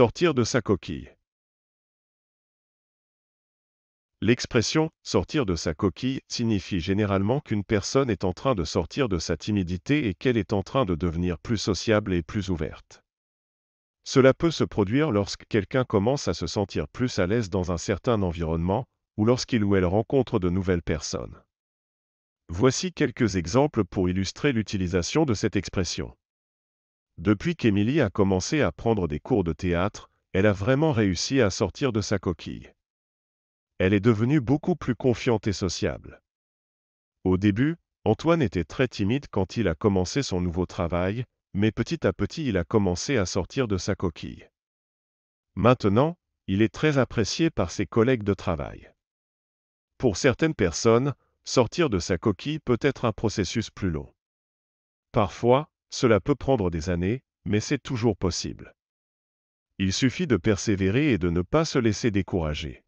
Sortir de sa coquille. L'expression sortir de sa coquille signifie généralement qu'une personne est en train de sortir de sa timidité et qu'elle est en train de devenir plus sociable et plus ouverte. Cela peut se produire lorsque quelqu'un commence à se sentir plus à l'aise dans un certain environnement ou lorsqu'il ou elle rencontre de nouvelles personnes. Voici quelques exemples pour illustrer l'utilisation de cette expression. Depuis qu'Émilie a commencé à prendre des cours de théâtre, elle a vraiment réussi à sortir de sa coquille. Elle est devenue beaucoup plus confiante et sociable. Au début, Antoine était très timide quand il a commencé son nouveau travail, mais petit à petit il a commencé à sortir de sa coquille. Maintenant, il est très apprécié par ses collègues de travail. Pour certaines personnes, sortir de sa coquille peut être un processus plus long. Parfois, cela peut prendre des années, mais c'est toujours possible. Il suffit de persévérer et de ne pas se laisser décourager.